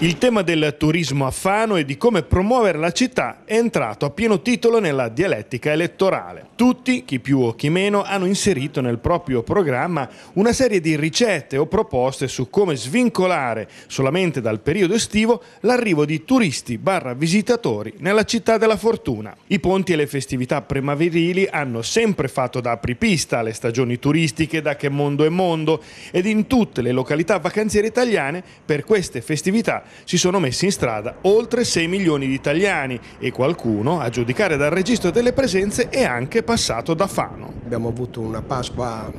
Il tema del turismo a Fano e di come promuovere la città è entrato a pieno titolo nella dialettica elettorale. Tutti, chi più o chi meno, hanno inserito nel proprio programma una serie di ricette o proposte su come svincolare solamente dal periodo estivo l'arrivo di turisti barra visitatori nella città della fortuna. I ponti e le festività primaverili hanno sempre fatto da apripista alle stagioni turistiche da che mondo è mondo ed in tutte le località vacanziere italiane per queste festività si sono messi in strada oltre 6 milioni di italiani e qualcuno, a giudicare dal registro delle presenze, è anche passato da Fano. Abbiamo avuto una Pasqua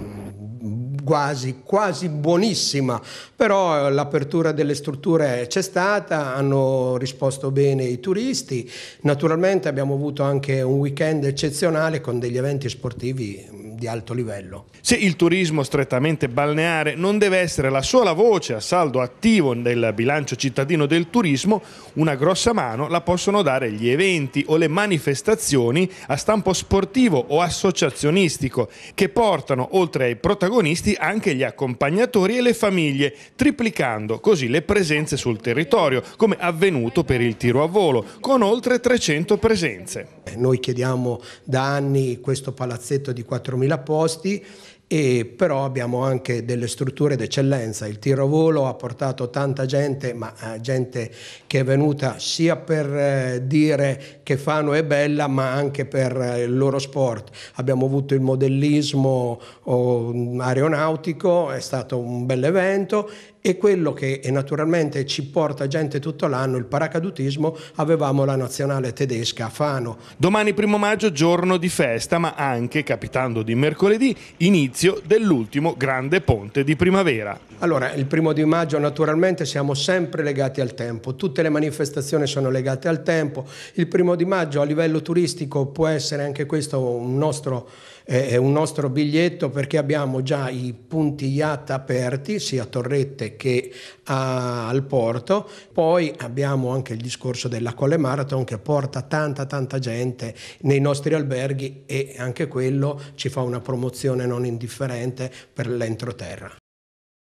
quasi, quasi buonissima, però eh, l'apertura delle strutture c'è stata, hanno risposto bene i turisti, naturalmente abbiamo avuto anche un weekend eccezionale con degli eventi sportivi mm, di alto livello. Se il turismo strettamente balneare non deve essere la sola voce a saldo attivo nel bilancio cittadino del turismo, una grossa mano la possono dare gli eventi o le manifestazioni a stampo sportivo o associazionistico che portano oltre ai protagonisti anche gli accompagnatori e le famiglie, triplicando così le presenze sul territorio, come avvenuto per il tiro a volo, con oltre 300 presenze. Noi chiediamo da anni questo palazzetto di 4.000 posti e però abbiamo anche delle strutture d'eccellenza. Il tirovolo ha portato tanta gente, ma eh, gente che è venuta sia per eh, dire che Fano è bella, ma anche per eh, il loro sport. Abbiamo avuto il modellismo oh, aeronautico, è stato un bel evento e quello che naturalmente ci porta gente tutto l'anno, il paracadutismo, avevamo la nazionale tedesca a Fano. Domani primo maggio giorno di festa, ma anche, capitando di mercoledì, inizio dell'ultimo grande ponte di primavera. Allora, il primo di maggio naturalmente siamo sempre legati al tempo, tutte le manifestazioni sono legate al tempo, il primo di maggio a livello turistico può essere anche questo un nostro è eh, eh, un nostro biglietto perché abbiamo già i punti IAT aperti, sia Torrette che ha al porto. Poi abbiamo anche il discorso della Colle Marathon che porta tanta tanta gente nei nostri alberghi e anche quello ci fa una promozione non indifferente per l'entroterra.